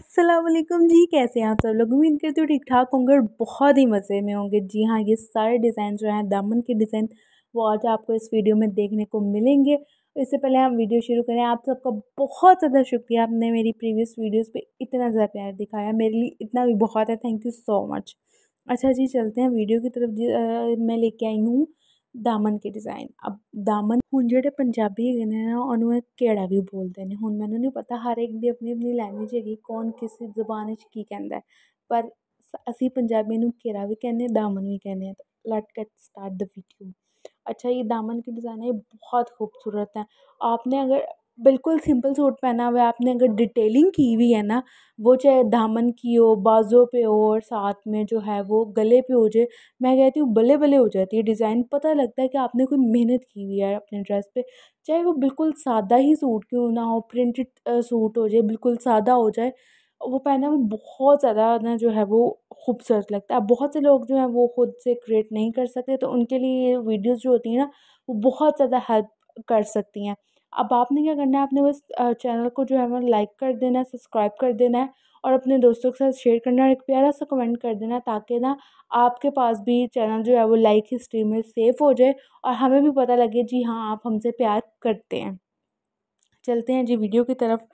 असलम जी कैसे हैं आप सब लोग उम्मीद करती हूँ ठीक ठाक होंगे और बहुत ही मज़े में होंगे जी हाँ ये सारे डिज़ाइन जो हैं दामन के डिज़ाइन वो आज आपको इस वीडियो में देखने को मिलेंगे इससे पहले हम वीडियो शुरू करें आप सबका बहुत ज़्यादा शुक्रिया आपने मेरी प्रीवियस वीडियोस पे इतना ज़्यादा प्यार दिखाया मेरे लिए इतना भी बहुत है थैंक यू सो मच अच्छा जी चलते हैं वीडियो की तरफ मैं लेके आई हूँ ਦਾਮਨ ਕੇ ਡਿਜ਼ਾਈਨ ਅਬ ਦਾਮਨ ਹੁਣ ਜਿਹੜੇ ਪੰਜਾਬੀ ਹੈਗੇ ਨੇ ਨਾ ਉਹਨੂੰ ਇਹ ਕਿਹੜਾ ਵੀ ਬੋਲਦੇ ਨੇ ਹੁਣ ਮੈਨੂੰ ਨਹੀਂ ਪਤਾ ਹਰ ਇੱਕ ਦੀ ਆਪਣੀ ਆਪਣੀ ਲੈਂਗੁਏਜ ਹੈਗੀ ਕੌਣ ਕਿਸ ਜ਼ੁਬਾਨ ਵਿੱਚ ਕੀ ਕਹਿੰਦਾ ਪਰ ਅਸੀਂ ਪੰਜਾਬੀ ਨੂੰ ਕਿਹੜਾ ਵੀ ਕਹਿੰਦੇ ਦਾਮਨ ਵੀ ਕਹਿੰਦੇ ਆ let get start the video ਅੱਛਾ ਇਹ ਦਾਮਨ ਕੇ ਡਿਜ਼ਾਈਨ ਹੈ ਬਹੁਤ ਖੂਬਸੂਰਤ ਹੈ ਆਪਨੇ ਅਗਰ बिल्कुल सिंपल सूट पहना हुआ है आपने अगर डिटेलिंग की हुई है ना वो चाहे दामन की हो बाज़ों पे हो और साथ में जो है वो गले पे हो जाए मैं कहती हूँ बले बले हो जाती है डिज़ाइन पता लगता है कि आपने कोई मेहनत की हुई है अपने ड्रेस पे चाहे वो बिल्कुल सादा ही सूट क्यों ना हो प्रिंटेड सूट हो जाए बिल्कुल सादा हो जाए वो पहना हुआ बहुत ज़्यादा ना जो है वो खूबसूरत लगता है बहुत से लोग जो हैं वो खुद से क्रिएट नहीं कर सकते तो उनके लिए वीडियोज़ जो होती हैं ना वो बहुत ज़्यादा हेल्प कर सकती हैं अब आपने क्या करना है आपने बस चैनल को जो है वो लाइक कर देना है सब्सक्राइब कर देना है और अपने दोस्तों के साथ शेयर करना और एक प्यारा सा कमेंट कर देना ताकि ना आपके पास भी चैनल जो है वो लाइक हिस्ट्री में सेव हो जाए और हमें भी पता लगे जी हाँ आप हमसे प्यार करते हैं चलते हैं जी वीडियो की तरफ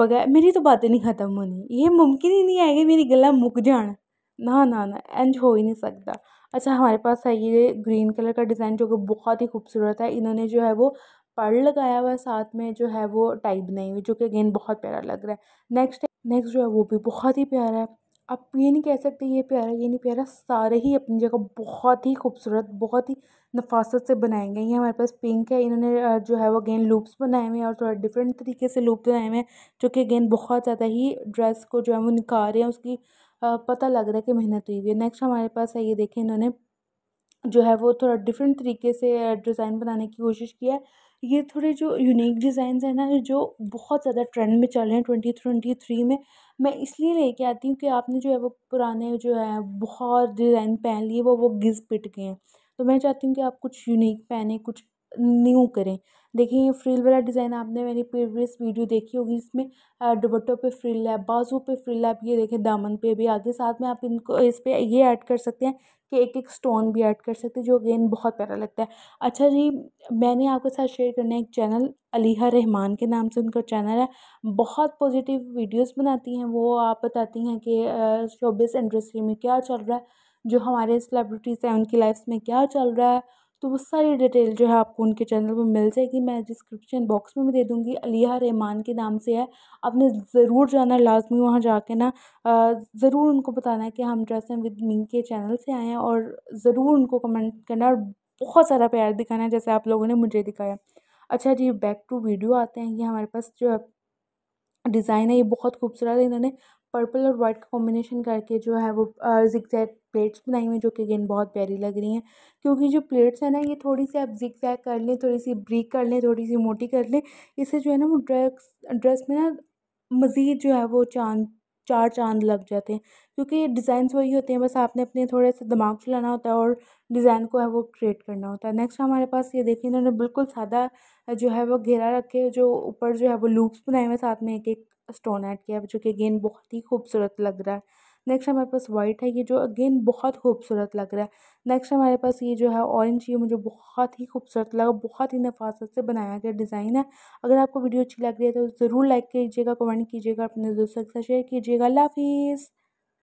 बगैर मेरी तो बातें नहीं ख़त्म होनी ये मुमकिन ही नहीं है कि मेरी गला मुक जान ना ना ना एंज हो ही नहीं सकता अच्छा हमारे पास है ये ग्रीन कलर का डिज़ाइन जो कि बहुत ही खूबसूरत है इन्होंने जो है वो पर्ल लगाया हुआ है साथ में जो है वो टाइप बनाई हुई जो कि अगेन बहुत प्यारा लग रहा है नेक्स्ट नेक्स्ट जो है वो भी बहुत ही प्यारा है आप ये नहीं कह सकते ये प्यारा ये नहीं प्यारा सारे ही अपनी जगह बहुत ही खूबसूरत बहुत ही नफासत से बनाए गए हैं हमारे पास पिंक है इन्होंने जो है वो अगेन लूप्स बनाए हुए हैं और थोड़ा डिफरेंट तरीके से लूप बनाए हुए हैं जो कि अगेन बहुत ज़्यादा ही ड्रेस को जो है वो निकाल रहे हैं उसकी पता लग रहा है कि मेहनत हुई हुई है नेक्स्ट हमारे पास है ये देखें इन्होंने जो है वो थोड़ा डिफ़रेंट तरीके से डिज़ाइन बनाने की कोशिश की है ये थोड़े जो यूनिक डिज़ाइंस हैं ना जो बहुत ज़्यादा ट्रेंड में चल रहे हैं ट्वेंटी ट्वेंटी थ्री में मैं इसलिए लेके आती हूँ कि आपने जो है वो पुराने जो है बहुत डिज़ाइन पहन लिए वो वो गिज पिट गए हैं तो मैं चाहती हूँ कि आप कुछ यूनिक पहने कुछ न्यू करें देखिए ये फ्रिल वाला डिज़ाइन आपने मेरी प्रीवियस वीडियो देखी होगी इसमें दुबट्टों पे फ्रिल है बाजू पे फ्रिल है ये देखें दामन पे भी आगे साथ में आप इनको इस पर ये ऐड कर सकते हैं कि एक एक स्टोन भी ऐड कर सकते हैं जो अगेन बहुत प्यारा लगता है अच्छा जी मैंने आपके साथ शेयर करना है एक चैनल अलीहा रहमान के नाम से उनका चैनल है बहुत पॉजिटिव वीडियोज़ बनाती हैं वो आप बताती हैं कि शोबिस इंडस्ट्री में क्या चल रहा है जो हमारे सेलिब्रिटीज़ हैं उनकी लाइफ में क्या चल रहा है तो वो सारी डिटेल जो है आपको उनके चैनल पर मिल जाएगी मैं डिस्क्रिप्शन बॉक्स में भी दे दूँगी अलिया रहमान के नाम से है आपने ज़रूर जाना लाजमी वहाँ जाके ना ज़रूर उनको बताना है कि हम ड्रेस विद मिंग के चैनल से आए हैं और ज़रूर उनको कमेंट करना और बहुत सारा प्यार दिखाना है जैसे आप लोगों ने मुझे दिखाया अच्छा जी बैक टू वीडियो आते हैं ये हमारे पास जो है डिज़ाइन है ये बहुत खूबसूरत है इन्होंने पर्पल और वाइट का कॉम्बिनेशन करके जो है वो जिक जैक प्लेट्स बनाई हुई हैं जो कि अगेन बहुत प्यारी लग रही हैं क्योंकि जो प्लेट्स हैं ना ये थोड़ी सी आप जिक जैक कर लें थोड़ी सी ब्रीक कर लें थोड़ी सी मोटी कर लें इससे जो है ना वो ड्रेस ड्रेस में ना मज़ीद जो है वो चांद चार चांद लग जाते हैं क्योंकि ये डिज़ाइंस वही होते हैं बस आपने अपने थोड़े से दिमाग चलाना होता है और डिज़ाइन को है वो क्रिएट करना होता है नेक्स्ट हमारे पास ये देखिए इन्होंने बिल्कुल सादा जो है वो घेरा रखे जो ऊपर जो है वो लूप्स बनाए हुए साथ में एक एक स्टोन ऐड किया है जो कि अगेन बहुत ही खूबसूरत लग रहा है नेक्स्ट हमारे पास वाइट है ये जो अगेन बहुत खूबसूरत लग रहा है नेक्स्ट हमारे पास ये जो है ऑरेंज ये मुझे बहुत ही खूबसूरत लगा बहुत ही नफासत से बनाया गया डिज़ाइन है अगर आपको वीडियो अच्छी लग रही है तो ज़रूर लाइक कीजिएगा कमेंट कीजिएगा अपने दोस्तों के साथ शेयर कीजिएगा लाफिज़